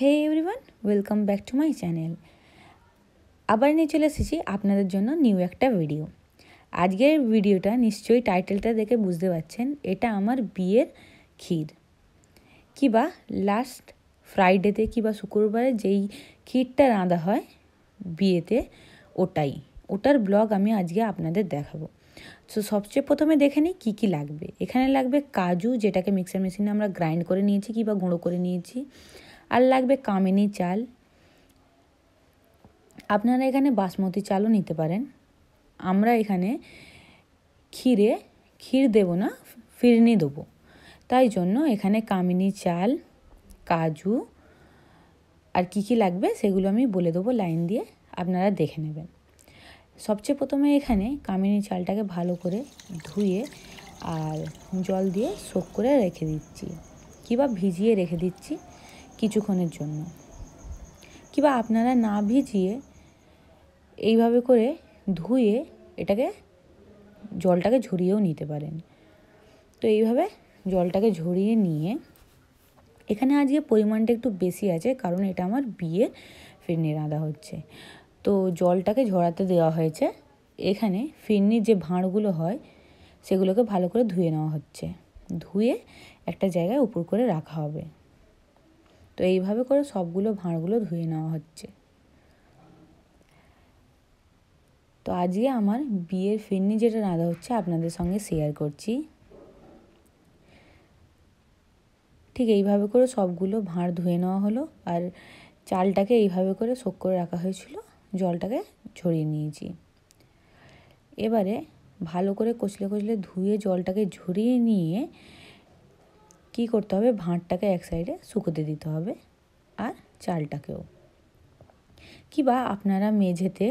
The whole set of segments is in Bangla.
hey everyone welcome back to my channel আবার নিয়ে চলে এসেছি আপনাদের জন্য নিউ একটা ভিডিও আজকের ভিডিওটা নিশ্চয়ই টাইটেলটা দেখে বুঝতে পারছেন এটা আমার বিয়ের ক্ষীর কিবা লাস্ট ফ্রাইডেতে কিবা শুক্রবারে যেই ক্ষীরটা রাঁধা হয় বিয়েতে ওটাই ওটার ব্লগ আমি আজকে আপনাদের দেখাবো সো সবচেয়ে প্রথমে দেখে নিই কী কী লাগবে এখানে লাগবে কাজু যেটাকে মিক্সার মেশিনে আমরা গ্রাইন্ড করে নিয়েছি বা গুঁড়ো করে নিয়েছি আর লাগবে কামিনি চাল আপনারা এখানে বাসমতি চালও নিতে পারেন আমরা এখানে ক্ষীরে ক্ষীর দেব না ফিরনি দেবো তাই জন্য এখানে কামিনি চাল কাজু আর কি কি লাগবে সেগুলো আমি বলে দেবো লাইন দিয়ে আপনারা দেখে নেবেন সবচেয়ে প্রথমে এখানে কামিনি চালটাকে ভালো করে ধুয়ে আর জল দিয়ে শোক করে রেখে দিচ্ছি কিবা ভিজিয়ে রেখে দিচ্ছি কিছুক্ষণের জন্য কিবা আপনারা না ভিজিয়ে এইভাবে করে ধুয়ে এটাকে জলটাকে ঝরিয়েও নিতে পারেন তো এইভাবে জলটাকে ঝরিয়ে নিয়ে এখানে আজকে পরিমাণটা একটু বেশি আছে কারণ এটা আমার বিয়ে ফিরনি রাঁধা হচ্ছে তো জলটাকে ঝরাতে দেওয়া হয়েছে এখানে ফিরনির যে ভাঁড়গুলো হয় সেগুলোকে ভালো করে ধুয়ে নেওয়া হচ্ছে ধুয়ে একটা জায়গায় উপর করে রাখা হবে তো এইভাবে করে সবগুলো ভাঁড়গুলো ধুয়ে নেওয়া হচ্ছে তো আজকে আমার বিয়ের ফিরনি যেটা রাঁধা হচ্ছে আপনাদের সঙ্গে শেয়ার করছি ঠিক এইভাবে করে সবগুলো ভাঁড় ধুয়ে নেওয়া হলো আর চালটাকে এইভাবে করে শোক করে রাখা হয়েছিল জলটাকে ঝরিয়ে নিয়েছি এবারে ভালো করে কচলে কচলে ধুয়ে জলটাকে ঝরিয়ে নিয়ে কি করতে হবে ভাঁড়টাকে এক সাইডে শুকোতে দিতে হবে আর চালটাকেও কিবা আপনারা মেঝেতে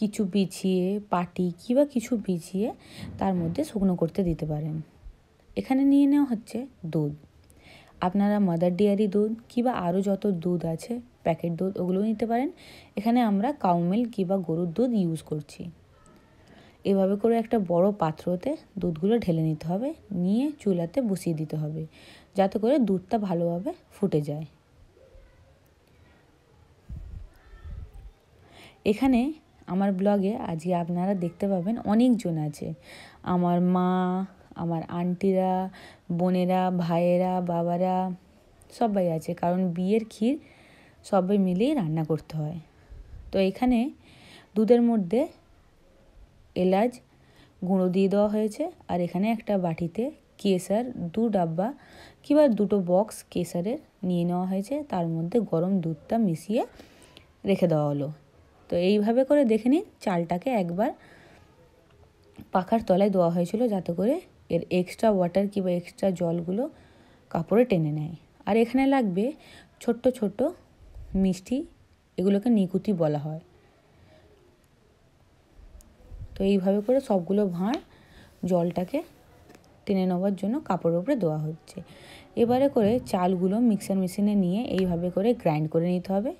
কিছু বিছিয়ে পাটি কিবা কিছু বিছিয়ে তার মধ্যে শুকনো করতে দিতে পারেন এখানে নিয়ে নেওয়া হচ্ছে দুধ আপনারা মাদার ডেয়ারি দুধ কিবা আরও যত দুধ আছে প্যাকেট দুধ ওগুলো নিতে পারেন এখানে আমরা কাউমেল কিবা গরুর দুধ ইউজ করছি এভাবে করে একটা বড় পাত্রতে দুধগুলো ঢেলে নিতে হবে নিয়ে চুলাতে বসিয়ে দিতে হবে যাতে করে দুধটা ভালোভাবে ফুটে যায় এখানে আমার ব্লগে আজকে আপনারা দেখতে পাবেন অনেকজন আছে আমার মা আমার আন্টিরা বোনেরা ভাইয়েরা বাবারা সবাই আছে কারণ বিয়ের ক্ষীর সবাই মিলেই রান্না করতে হয় তো এখানে দুধের মধ্যে এলাচ গুঁড়ো দিয়ে দেওয়া হয়েছে আর এখানে একটা বাটিতে কেসার দু ডাব্বা কিংবা দুটো বক্স কেসারের নিয়ে নেওয়া হয়েছে তার মধ্যে গরম দুধটা মিশিয়ে রেখে দেওয়া হলো তো এইভাবে করে দেখে নিন চালটাকে একবার পাখার তলায় দেওয়া হয়েছিল যাতে করে এর এক্সট্রা ওয়াটার কিংবা এক্সট্রা জলগুলো কাপড়ে টেনে নেয় আর এখানে লাগবে ছোট্ট ছোট্ট মিষ্টি এগুলোকে নিকুতি বলা হয় তো এইভাবে করে সবগুলো ভাঁড় জলটাকে টেনে নেওয়ার জন্য কাপড়ের উপরে দেওয়া হচ্ছে এবারে করে চালগুলো মিক্সার মেশিনে নিয়ে এইভাবে করে গ্রাইন্ড করে নিতে হবে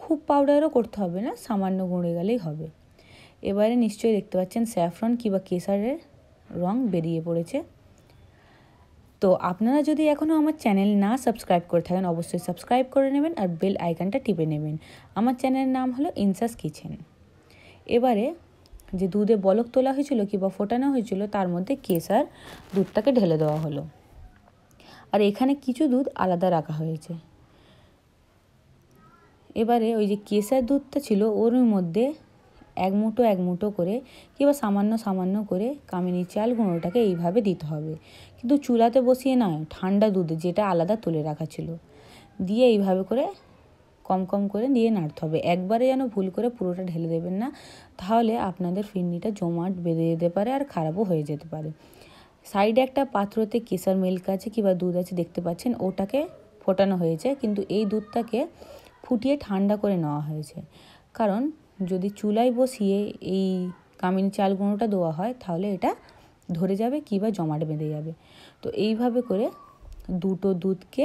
খুব পাউডারও করতে হবে না সামান্য গুঁড়ে গেলেই হবে এবারে নিশ্চয়ই দেখতে পাচ্ছেন স্যাফরন কিংবা কেসারের রং বেরিয়ে পড়েছে তো আপনারা যদি এখনও আমার চ্যানেল না সাবস্ক্রাইব করে থাকেন অবশ্যই সাবস্ক্রাইব করে নেবেন আর বেল আইকনটা টিপে নেবেন আমার চ্যানেলের নাম হলো ইনসাস কিচেন এবারে যে দুধে বলক তোলা হয়েছিল কিংবা ফোটানো হয়েছিল তার মধ্যে কেসার দুধটাকে ঢেলে দেওয়া হলো আর এখানে কিছু দুধ আলাদা রাখা হয়েছে এবারে ওই যে কেসার দুধটা ছিল ওর মধ্যে এক মুঠো এক মুঠো করে কিংবা সামান্য সামান্য করে কামিনী চাল গুঁড়োটাকে এইভাবে দিতে হবে কিন্তু চুলাতে বসিয়ে নয় ঠান্ডা দুধ যেটা আলাদা তুলে রাখা ছিল দিয়ে এইভাবে করে কম কম করে দিয়ে নাড়তে হবে একবারে যেন ভুল করে পুরোটা ঢেলে দেবেন না তাহলে আপনাদের ফিরনিটা জমাট বেঁধে যেতে পারে আর খারাপও হয়ে যেতে পারে সাইডে একটা পাত্রতে কেসার মিল্ক আছে কিংবা দুধ আছে দেখতে পাচ্ছেন ওটাকে ফোটানো হয়েছে কিন্তু এই দুধটাকে ফুটিয়ে ঠান্ডা করে নেওয়া হয়েছে কারণ যদি চুলায় বসিয়ে এই কামিনী চাল গুঁড়োটা দেওয়া হয় তাহলে এটা ধরে যাবে কিবা জমাট বেঁধে যাবে তো এইভাবে করে দুটো দুধকে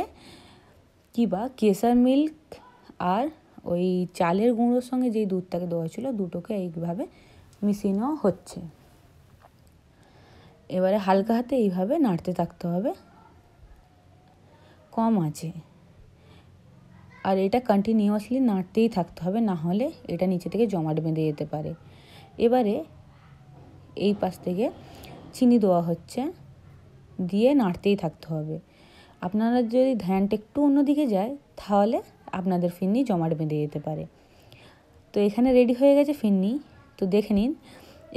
কিবা কেসার মিল্ক আর ওই চালের গুঁড়োর সঙ্গে যেই দুধটাকে দেওয়া ছিল দুটোকে এইভাবে মিশিয়ে নেওয়া হচ্ছে এবারে হালকা হাতে এইভাবে নাড়তে থাকতে হবে কম আছে আর এটা কন্টিনিউয়াসলি নাড়তেই থাকতে হবে না হলে এটা নিচে থেকে জমাট বেঁধে যেতে পারে এবারে এই পাশ থেকে চিনি দেওয়া হচ্ছে দিয়ে নাড়তেই থাকতে হবে আপনারা যদি ধ্যানটা একটু অন্যদিকে যায় তাহলে আপনাদের ফিরনি জমাট বেঁধে যেতে পারে তো এখানে রেডি হয়ে গেছে ফিরনি তো দেখে নিন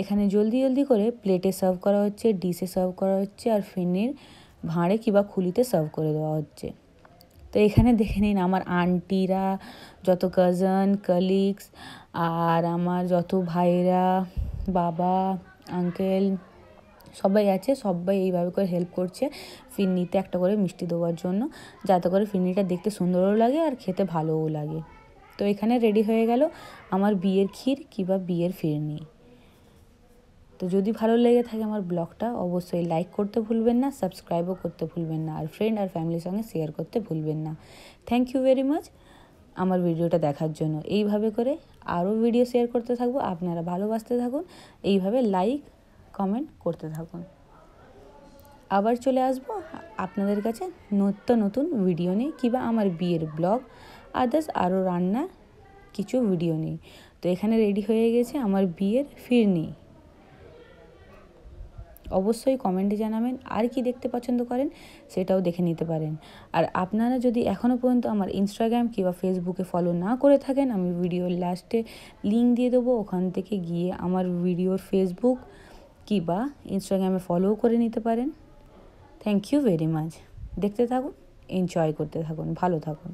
এখানে জলদি জলদি করে প্লেটে সার্ভ করা হচ্ছে ডিশে সার্ভ করা হচ্ছে আর ফিরনির ভাঁড়ে কিবা খুলিতে সার্ভ করে দেওয়া হচ্ছে তো এখানে দেখে নিন আমার আন্টিরা যত কাজন কলিগস আর আমার যত ভাইরা বাবা আঙ্কেল সবাই আছে সবাই এইভাবে করে হেল্প করছে ফিরনিতে একটা করে মিষ্টি দেওয়ার জন্য যাতে করে ফিরনিটা দেখতে সুন্দরও লাগে আর খেতে ভালোও লাগে তো এখানে রেডি হয়ে গেল আমার বিয়ের ক্ষীর কিবা বিয়ের ফিরনি তো যদি ভালো লেগে থাকে আমার ব্লগটা অবশ্যই লাইক করতে ভুলবেন না সাবস্ক্রাইবও করতে ভুলবেন না আর ফ্রেন্ড আর ফ্যামিলির সঙ্গে শেয়ার করতে ভুলবেন না থ্যাংক ইউ ভেরি মাচ আমার ভিডিওটা দেখার জন্য এইভাবে করে আরও ভিডিও শেয়ার করতে থাকবো আপনারা ভালোবাসতে থাকুন এইভাবে লাইক কমেন্ট করতে থাকুন আবার চলে আসব আপনাদের কাছে নত্য নতুন ভিডিও নিয়ে কিংবা আমার বিয়ের ব্লগ আদার্স আরও রান্না কিছু ভিডিও নেই তো এখানে রেডি হয়ে গেছে আমার বিয়ের ফিরনি অবশ্যই কমেন্টে জানাবেন আর কি দেখতে পছন্দ করেন সেটাও দেখে নিতে পারেন আর আপনারা যদি এখনও পর্যন্ত আমার ইনস্টাগ্রাম কিংবা ফেসবুকে ফলো না করে থাকেন আমি ভিডিওর লাস্টে লিঙ্ক দিয়ে দেবো ওখান থেকে গিয়ে আমার ভিডিওর ফেসবুক কিবা ইনস্টাগ্রামে ফলোও করে নিতে পারেন থ্যাংক ইউ ভেরি মাচ দেখতে থাকুন এনজয় করতে থাকুন ভালো থাকুন